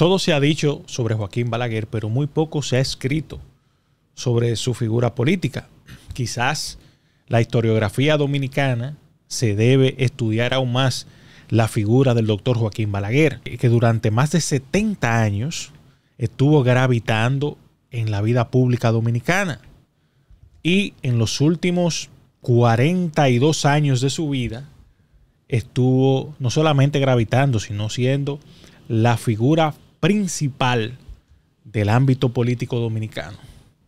Todo se ha dicho sobre Joaquín Balaguer, pero muy poco se ha escrito sobre su figura política. Quizás la historiografía dominicana se debe estudiar aún más la figura del doctor Joaquín Balaguer, que durante más de 70 años estuvo gravitando en la vida pública dominicana. Y en los últimos 42 años de su vida, estuvo no solamente gravitando, sino siendo la figura principal del ámbito político dominicano.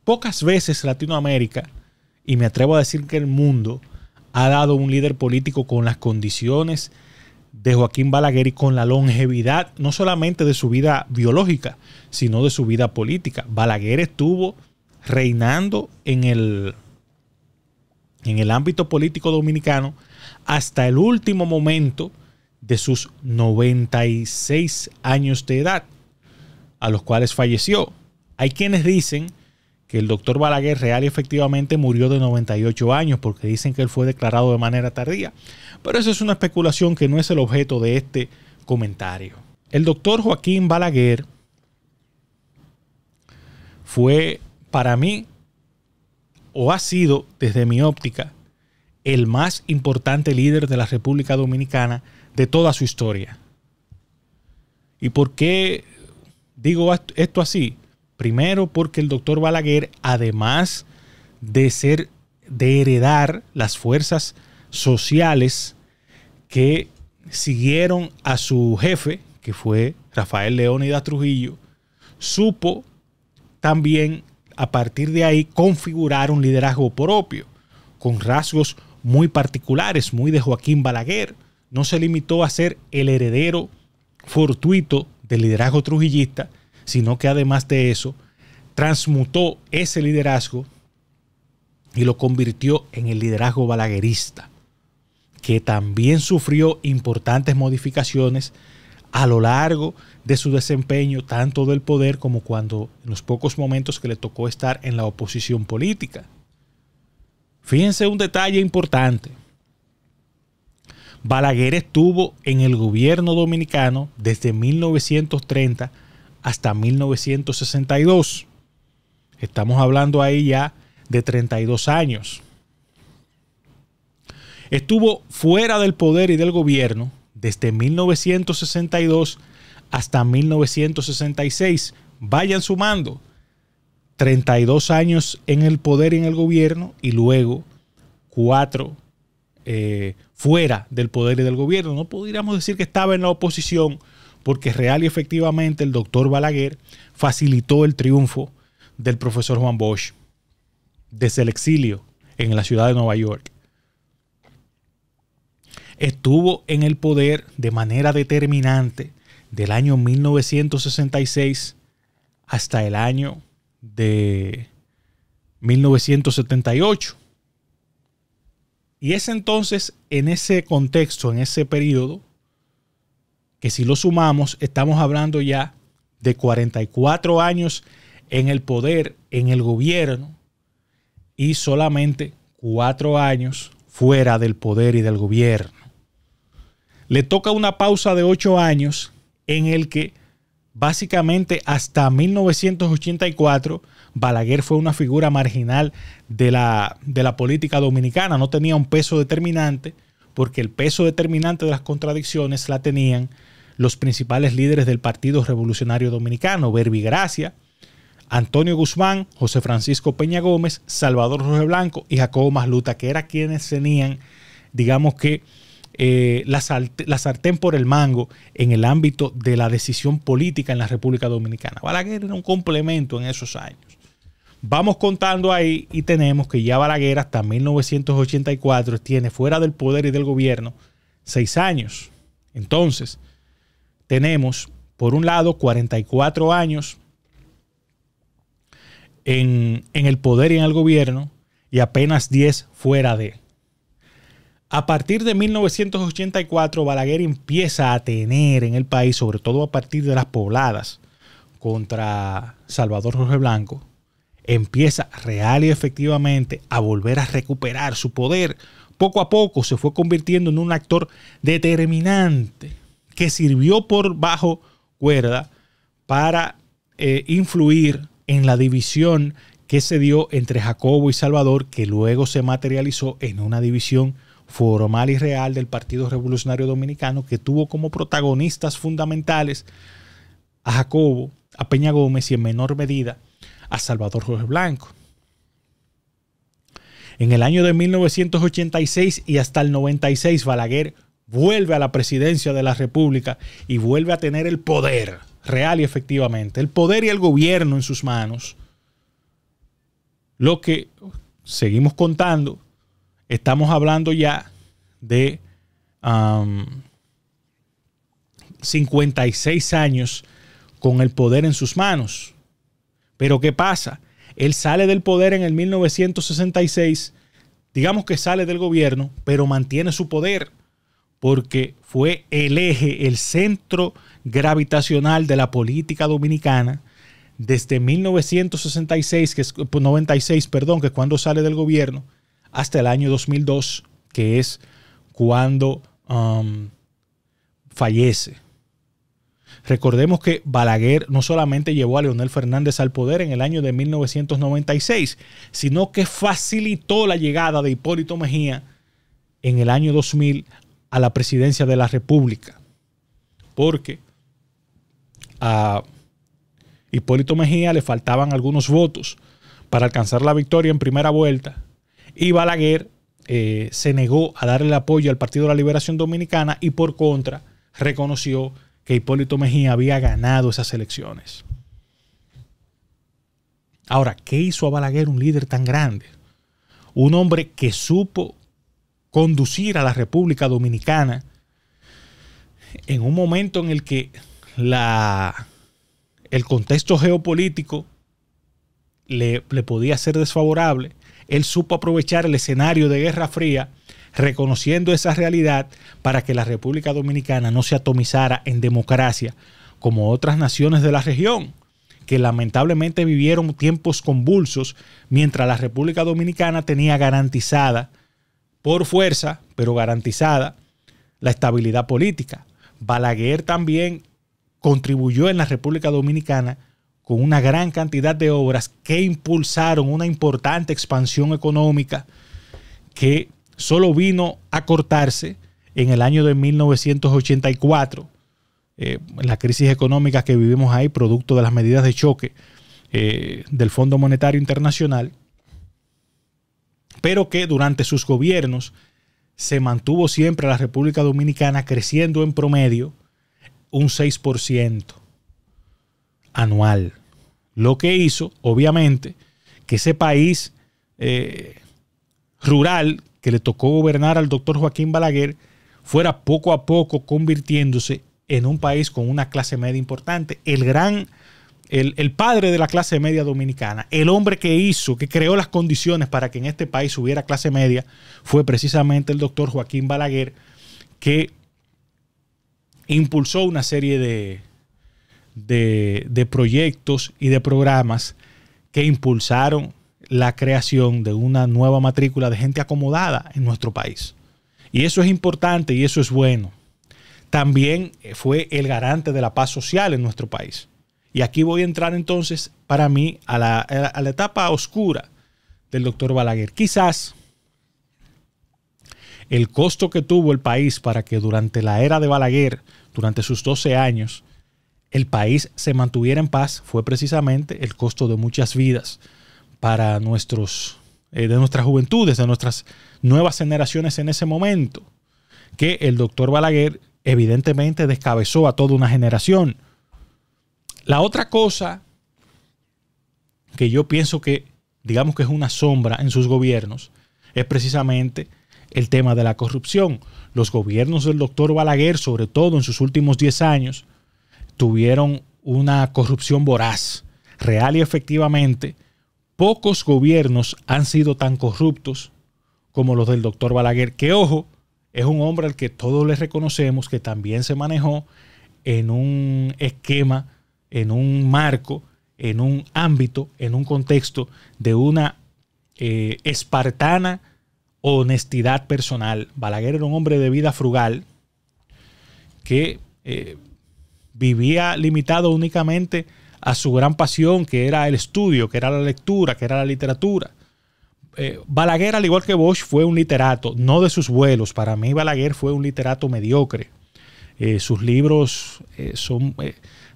Pocas veces Latinoamérica, y me atrevo a decir que el mundo, ha dado un líder político con las condiciones de Joaquín Balaguer y con la longevidad, no solamente de su vida biológica, sino de su vida política. Balaguer estuvo reinando en el, en el ámbito político dominicano hasta el último momento de sus 96 años de edad a los cuales falleció. Hay quienes dicen que el doctor Balaguer real y efectivamente murió de 98 años porque dicen que él fue declarado de manera tardía. Pero eso es una especulación que no es el objeto de este comentario. El doctor Joaquín Balaguer fue para mí, o ha sido desde mi óptica, el más importante líder de la República Dominicana de toda su historia. ¿Y por qué Digo esto así, primero porque el doctor Balaguer, además de ser, de heredar las fuerzas sociales que siguieron a su jefe, que fue Rafael Leónidas Trujillo, supo también a partir de ahí configurar un liderazgo propio, con rasgos muy particulares, muy de Joaquín Balaguer. No se limitó a ser el heredero fortuito el liderazgo trujillista, sino que además de eso, transmutó ese liderazgo y lo convirtió en el liderazgo balaguerista, que también sufrió importantes modificaciones a lo largo de su desempeño, tanto del poder como cuando en los pocos momentos que le tocó estar en la oposición política. Fíjense un detalle importante. Balaguer estuvo en el gobierno dominicano desde 1930 hasta 1962. Estamos hablando ahí ya de 32 años. Estuvo fuera del poder y del gobierno desde 1962 hasta 1966. Vayan sumando 32 años en el poder y en el gobierno y luego 4 eh, fuera del poder y del gobierno. No podríamos decir que estaba en la oposición, porque real y efectivamente el doctor Balaguer facilitó el triunfo del profesor Juan Bosch desde el exilio en la ciudad de Nueva York. Estuvo en el poder de manera determinante del año 1966 hasta el año de 1978. Y es entonces, en ese contexto, en ese periodo, que si lo sumamos, estamos hablando ya de 44 años en el poder, en el gobierno, y solamente cuatro años fuera del poder y del gobierno. Le toca una pausa de ocho años en el que básicamente hasta 1984 Balaguer fue una figura marginal de la, de la política dominicana, no tenía un peso determinante, porque el peso determinante de las contradicciones la tenían los principales líderes del Partido Revolucionario Dominicano, Gracia, Antonio Guzmán, José Francisco Peña Gómez, Salvador Roger Blanco y Jacobo Masluta, que eran quienes tenían, digamos que, eh, la, sartén por el mango en el ámbito de la decisión política en la República Dominicana. Balaguer era un complemento en esos años. Vamos contando ahí y tenemos que ya Balaguer hasta 1984 tiene fuera del poder y del gobierno seis años. Entonces, tenemos, por un lado, 44 años en, en, el poder y en el gobierno y apenas 10 fuera de. A partir de 1984, Balaguer empieza a tener en el país, sobre todo a partir de las pobladas contra Salvador Jorge Blanco, empieza real y efectivamente a volver a recuperar su poder, poco a poco se fue convirtiendo en un actor determinante que sirvió por bajo cuerda para eh, influir en la división que se dio entre Jacobo y Salvador, que luego se materializó en una división formal y real del Partido Revolucionario Dominicano, que tuvo como protagonistas fundamentales a Jacobo, a Peña Gómez y en menor medida a Salvador Jorge Blanco. En el año de 1986 y hasta el 96, Balaguer vuelve a la presidencia de la República y vuelve a tener el poder, real y efectivamente, el poder y el gobierno en sus manos. Lo que seguimos contando, estamos hablando ya de 56 um, años con el poder en sus manos. Pero ¿qué pasa? Él sale del poder en el 1966, digamos que sale del gobierno, pero mantiene su poder porque fue el eje, el centro gravitacional de la política dominicana desde 1966, que es 96, pues, perdón, que cuando sale del gobierno, hasta el año 2002, que es cuando um, fallece. Recordemos que Balaguer no solamente llevó a Leonel Fernández al poder en el año de 1996, sino que facilitó la llegada de Hipólito Mejía en el año 2000 a la presidencia de la República. Porque a Hipólito Mejía le faltaban algunos votos para alcanzar la victoria en primera vuelta y Balaguer eh, se negó a darle el apoyo al Partido de la Liberación Dominicana y por contra reconoció que Hipólito Mejía había ganado esas elecciones. Ahora, ¿qué hizo a Balaguer un líder tan grande? Un hombre que supo conducir a la República Dominicana en un momento en el que la, el contexto geopolítico le, le podía ser desfavorable. Él supo aprovechar el escenario de Guerra Fría reconociendo esa realidad para que la República Dominicana no se atomizara en democracia como otras naciones de la región, que lamentablemente vivieron tiempos convulsos mientras la República Dominicana tenía garantizada, por fuerza, pero garantizada, la estabilidad política. Balaguer también contribuyó en la República Dominicana con una gran cantidad de obras que impulsaron una importante expansión económica que solo vino a cortarse en el año de 1984, eh, la crisis económica que vivimos ahí, producto de las medidas de choque eh, del Fondo Monetario Internacional, pero que durante sus gobiernos se mantuvo siempre la República Dominicana creciendo en promedio un 6% anual. Lo que hizo, obviamente, que ese país eh, rural que le tocó gobernar al doctor Joaquín Balaguer fuera poco a poco convirtiéndose en un país con una clase media importante. El gran, el, padre de la clase media dominicana, el hombre que hizo, que creó las condiciones para que en este país hubiera clase media, fue precisamente el doctor Joaquín Balaguer, que impulsó una serie de, de, de proyectos y de programas que impulsaron la creación de una nueva matrícula de gente acomodada en nuestro país. Y eso es importante y eso es bueno. También eh, fue el garante de la paz social en nuestro país. Y aquí voy a entrar entonces, para mí, a la, etapa oscura del doctor Balaguer. Quizás el costo que tuvo el país para que durante la era de Balaguer, durante sus 12 años, el país se mantuviera en paz fue precisamente el costo de muchas vidas, para nuestros, eh, de nuestras juventudes, de nuestras nuevas generaciones en ese momento, que el doctor Balaguer evidentemente descabezó a toda una generación. La otra cosa que yo pienso que, digamos que es una sombra en sus gobiernos, es precisamente el tema de la corrupción. Los gobiernos del doctor Balaguer, sobre todo en sus últimos 10 años, tuvieron una corrupción voraz, real y efectivamente, pocos gobiernos han sido tan corruptos como los del doctor Balaguer, que ojo, es un hombre al que todos le reconocemos que también se manejó en un esquema, en un marco, en un ámbito, en un contexto de una eh, espartana honestidad personal. Balaguer era un hombre de vida frugal que eh, vivía limitado únicamente a su gran pasión, que era el estudio, que era la lectura, que era la literatura. Eh, Balaguer, al igual que Bosch, fue un literato, no de sus vuelos. Para mí, Balaguer fue un literato mediocre. Eh, sus libros eh, son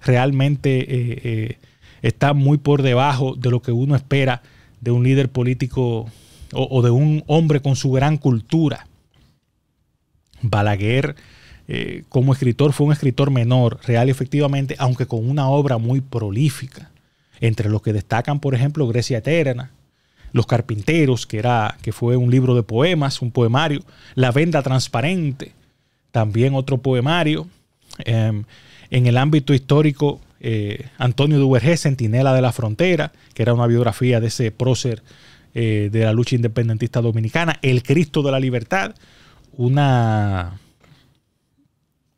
realmente están muy por debajo de lo que uno espera de un líder político o, o de un hombre con su gran cultura. Balaguer eh, como escritor fue un escritor menor, real y efectivamente, aunque con una obra muy prolífica. Entre los que destacan, por ejemplo, Grecia Eterna, Los Carpinteros, que, era, que fue un libro de poemas, un poemario, La Venda Transparente, también otro poemario. Em, en el ámbito histórico, eh, Antonio Duvergé, Centinela de la Frontera, que era una biografía de ese prócer eh, de la lucha independentista dominicana, El Cristo de la Libertad, una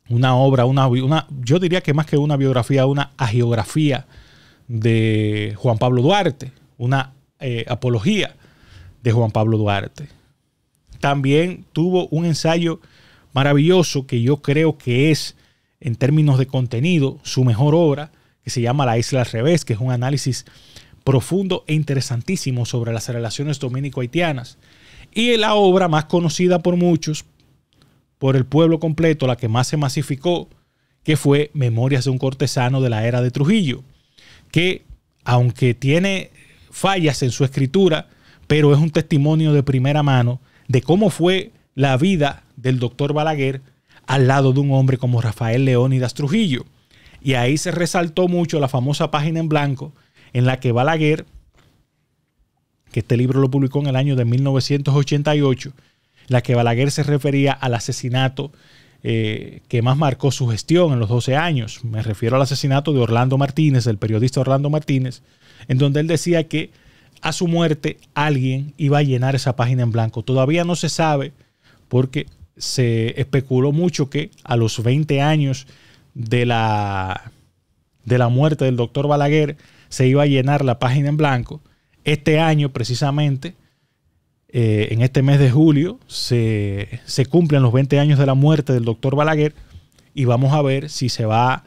una obra, una, yo diría que más que una biografía, una agiografía de Juan Pablo Duarte, una eh, apología de Juan Pablo Duarte. También tuvo un ensayo maravilloso que yo creo que es, en términos de contenido, su mejor obra, que se llama La Isla al Revés, que es un análisis profundo e interesantísimo sobre las relaciones dominico-haitianas. Y la obra más conocida por muchos, por el pueblo completo, la que más se masificó, que fue Memorias de un cortesano de la era de Trujillo, que aunque tiene fallas en su escritura, pero es un testimonio de primera mano de cómo fue la vida del doctor Balaguer al lado de un hombre como Rafael Leónidas Trujillo. Y ahí se resaltó mucho la famosa página en blanco en la que Balaguer, que este libro lo publicó en el año de 1988, la que Balaguer se refería al asesinato eh, que más marcó su gestión en los 12 años. Me refiero al asesinato de Orlando Martínez, del periodista Orlando Martínez, en donde él decía que a su muerte alguien iba a llenar esa página en blanco. Todavía no se sabe porque se especuló mucho que a los 20 años de la, de la muerte del doctor Balaguer se iba a llenar la página en blanco. Este año precisamente eh, en este mes de julio se, cumplen los 20 años de la muerte del doctor Balaguer y vamos a ver si se va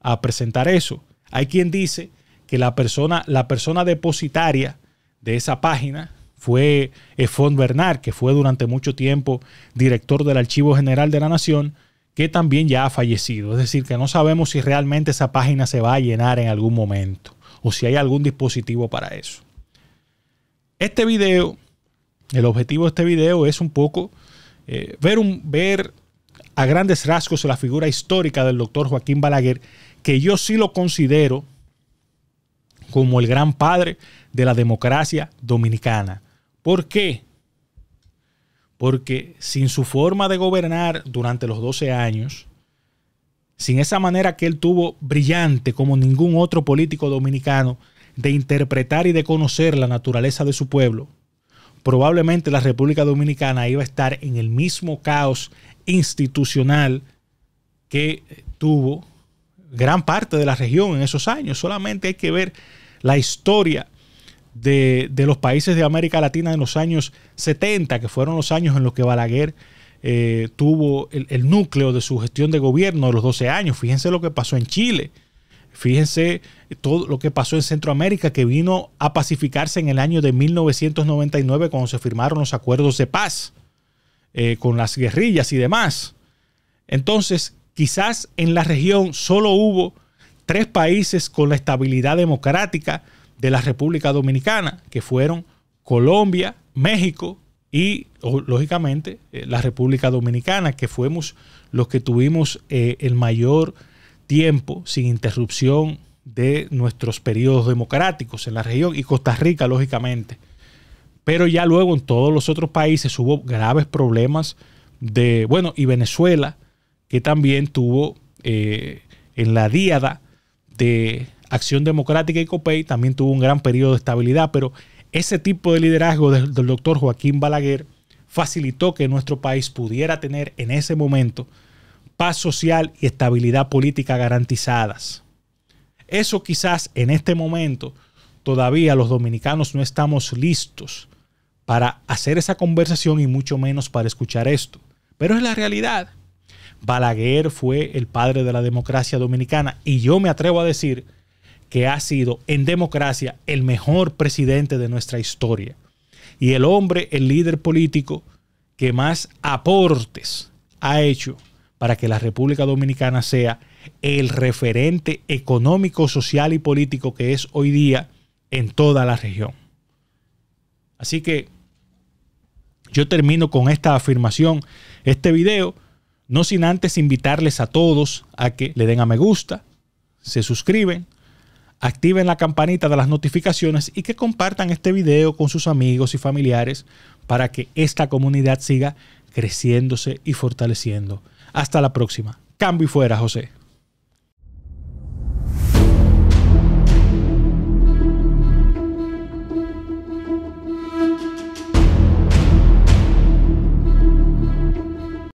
a presentar eso. Hay quien dice que la persona, la persona depositaria de esa página fue Efon Bernard, que fue durante mucho tiempo director del Archivo General de la Nación, que también ya ha fallecido. Es decir, que no sabemos si realmente esa página se va a llenar en algún momento o si hay algún dispositivo para eso. Este video el objetivo de este video es un poco eh, ver, un, ver a grandes rasgos la figura histórica del doctor Joaquín Balaguer, que yo sí lo considero como el gran padre de la democracia dominicana. ¿Por qué? Porque sin su forma de gobernar durante los 12 años, sin esa manera que él tuvo brillante como ningún otro político dominicano de interpretar y de conocer la naturaleza de su pueblo, probablemente la República Dominicana iba a estar en el mismo caos institucional que tuvo gran parte de la región en esos años. Solamente hay que ver la historia de, los países de América Latina en los años 70, que fueron los años en los que Balaguer eh, tuvo el, el, núcleo de su gestión de gobierno de los 12 años. Fíjense lo que pasó en Chile, Fíjense eh, todo lo que pasó en Centroamérica, que vino a pacificarse en el año de 1999 cuando se firmaron los acuerdos de paz eh, con las guerrillas y demás. Entonces, quizás en la región solo hubo tres países con la estabilidad democrática de la República Dominicana, que fueron Colombia, México y, lógicamente, eh, la República Dominicana, que fuimos los que tuvimos el mayor tiempo, sin interrupción de nuestros periodos democráticos en la región y Costa Rica, lógicamente. Pero ya luego en todos los otros países hubo graves problemas de, bueno, y Venezuela, que también tuvo eh, en la diada de Acción Democrática y COPEI, también tuvo un gran periodo de estabilidad, pero ese tipo de liderazgo del, del doctor Joaquín Balaguer facilitó que nuestro país pudiera tener en ese momento paz social y estabilidad política garantizadas. Eso quizás en este momento todavía los dominicanos no estamos listos para hacer esa conversación y mucho menos para escuchar esto. Pero es la realidad. Balaguer fue el padre de la democracia dominicana y yo me atrevo a decir que ha sido en democracia el mejor presidente de nuestra historia y el hombre, el líder político que más aportes ha hecho para que la República Dominicana sea el referente económico, social y político que es hoy día en toda la región. Así que yo termino con esta afirmación, este video, no sin antes invitarles a todos a que le den a me gusta, se suscriben, activen la campanita de las notificaciones y que compartan este video con sus amigos y familiares para que esta comunidad siga creciéndose y fortaleciendo hasta la próxima. Cambio y fuera, José.